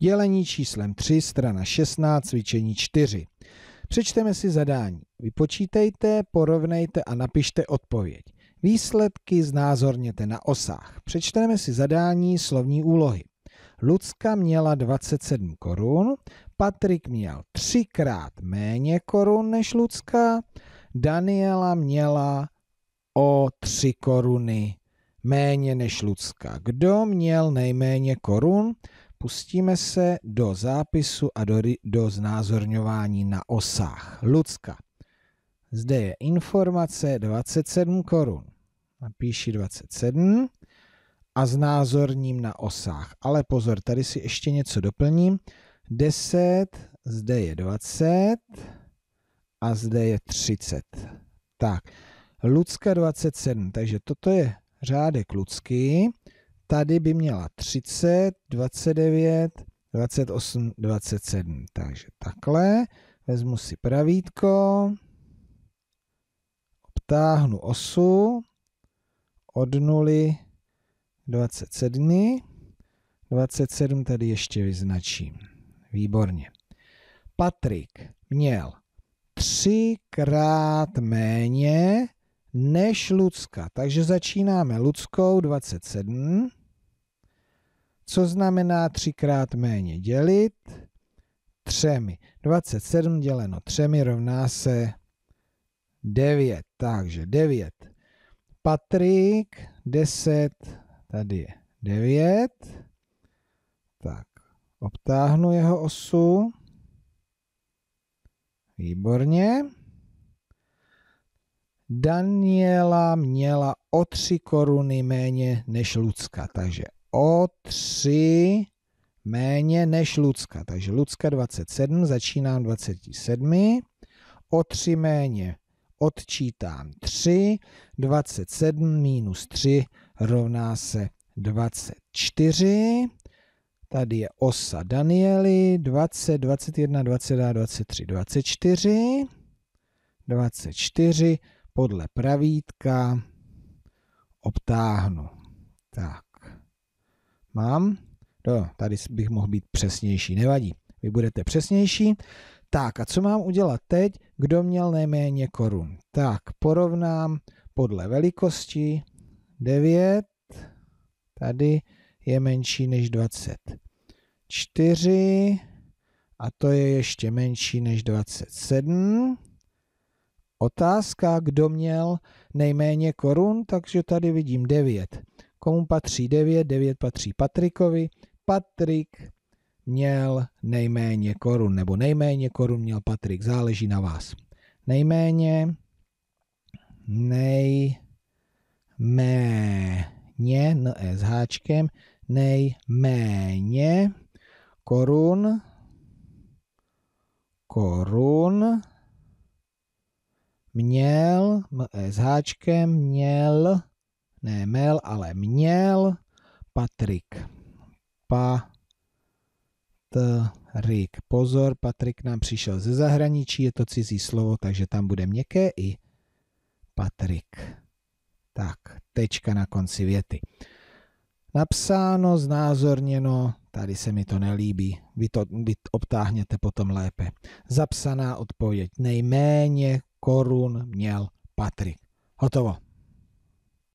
Dělení číslem 3, strana 16, cvičení 4. Přečteme si zadání. Vypočítejte, porovnejte a napište odpověď. Výsledky znázorněte na osách. Přečteme si zadání slovní úlohy. Lucka měla 27 korun, Patrik měl třikrát méně korun než Lucka, Daniela měla o 3 koruny méně než Lucka. Kdo měl nejméně korun? Pustíme se do zápisu a do, do znázorňování na osách. Lucka. Zde je informace 27 korun. Napíši 27 a znázorním na osách. Ale pozor, tady si ještě něco doplním. 10, zde je 20 a zde je 30. Tak, Lucka 27, takže toto je řádek Lucky tady by měla 30, 29, 28, 27. Takže takhle. Vezmu si pravítko, obtáhnu osu od 0 27. 27 tady ještě vyznačím. Výborně. Patrik měl třikrát méně než Lucka. Takže začínáme Luckou 27 co znamená třikrát méně dělit třemi. 27 děleno třemi rovná se 9. Takže 9. Patrik 10, tady je 9. Tak, obtáhnu jeho osu. Výborně. Daniela měla o 3 koruny méně než Lucka, takže o 3 méně než Lucka. Takže Lucka 27, začínám 27, o 3 méně odčítám 3, 27 minus 3 rovná se 24. Tady je osa Daniely 20, 21, 22, 23, 24. 24 podle pravítka obtáhnu. Tak mám. No, tady bych mohl být přesnější, nevadí. Vy budete přesnější. Tak a co mám udělat teď? Kdo měl nejméně korun? Tak porovnám podle velikosti 9, tady je menší než 24 a to je ještě menší než 27. Otázka, kdo měl nejméně korun, takže tady vidím 9 komu patří 9, 9 patří Patrikovi, Patrik měl nejméně korun, nebo nejméně korun měl Patrik, záleží na vás. Nejméně, nejméně, no e s háčkem, nejméně korun, korun, měl, e s háčkem, měl ne mel, ale měl Patrik. Rik. Pozor, Patrik nám přišel ze zahraničí, je to cizí slovo, takže tam bude měkké i Patrik. Tak, tečka na konci věty. Napsáno, znázorněno, tady se mi to nelíbí, vy to vy obtáhněte potom lépe. Zapsaná odpověď, nejméně korun měl Patrik. Hotovo.